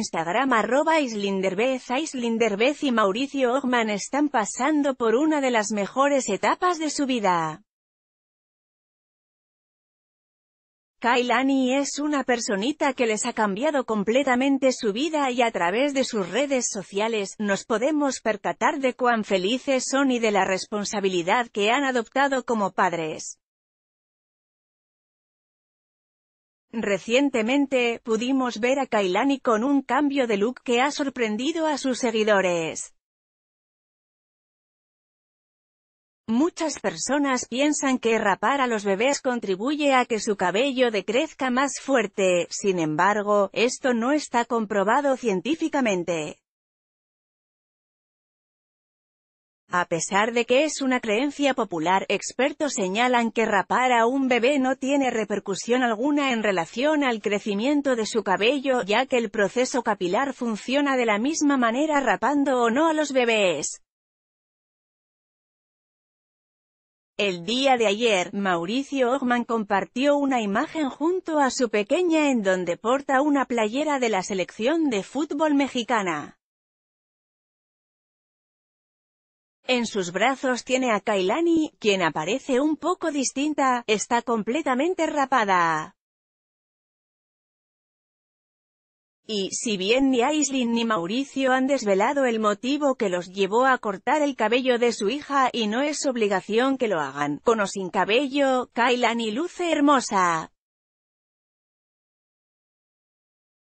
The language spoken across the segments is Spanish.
Instagram arroba Islinderbez y Mauricio Ogman están pasando por una de las mejores etapas de su vida. Kailani es una personita que les ha cambiado completamente su vida y a través de sus redes sociales, nos podemos percatar de cuán felices son y de la responsabilidad que han adoptado como padres. Recientemente, pudimos ver a Kailani con un cambio de look que ha sorprendido a sus seguidores. Muchas personas piensan que rapar a los bebés contribuye a que su cabello decrezca más fuerte, sin embargo, esto no está comprobado científicamente. A pesar de que es una creencia popular, expertos señalan que rapar a un bebé no tiene repercusión alguna en relación al crecimiento de su cabello, ya que el proceso capilar funciona de la misma manera rapando o no a los bebés. El día de ayer, Mauricio Ogman compartió una imagen junto a su pequeña en donde porta una playera de la selección de fútbol mexicana. En sus brazos tiene a Kailani, quien aparece un poco distinta, está completamente rapada. Y, si bien ni Aislin ni Mauricio han desvelado el motivo que los llevó a cortar el cabello de su hija y no es obligación que lo hagan, con o sin cabello, Kailani luce hermosa.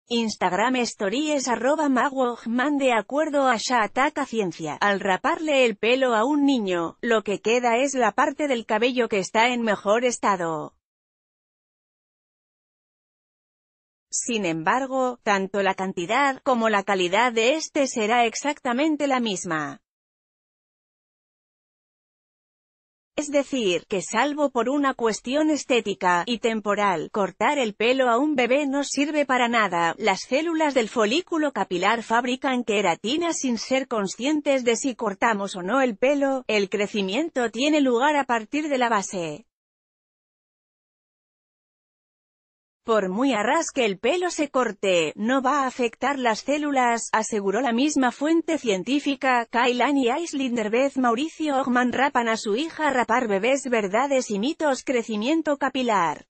Instagram Stories arroba de acuerdo a Sha Ciencia. Al raparle el pelo a un niño, lo que queda es la parte del cabello que está en mejor estado. Sin embargo, tanto la cantidad como la calidad de este será exactamente la misma. Es decir, que salvo por una cuestión estética y temporal, cortar el pelo a un bebé no sirve para nada, las células del folículo capilar fabrican queratina sin ser conscientes de si cortamos o no el pelo, el crecimiento tiene lugar a partir de la base. Por muy a que el pelo se corte, no va a afectar las células, aseguró la misma fuente científica. Kailan y Aislinder Mauricio Ogman rapan a su hija rapar bebés verdades y mitos crecimiento capilar.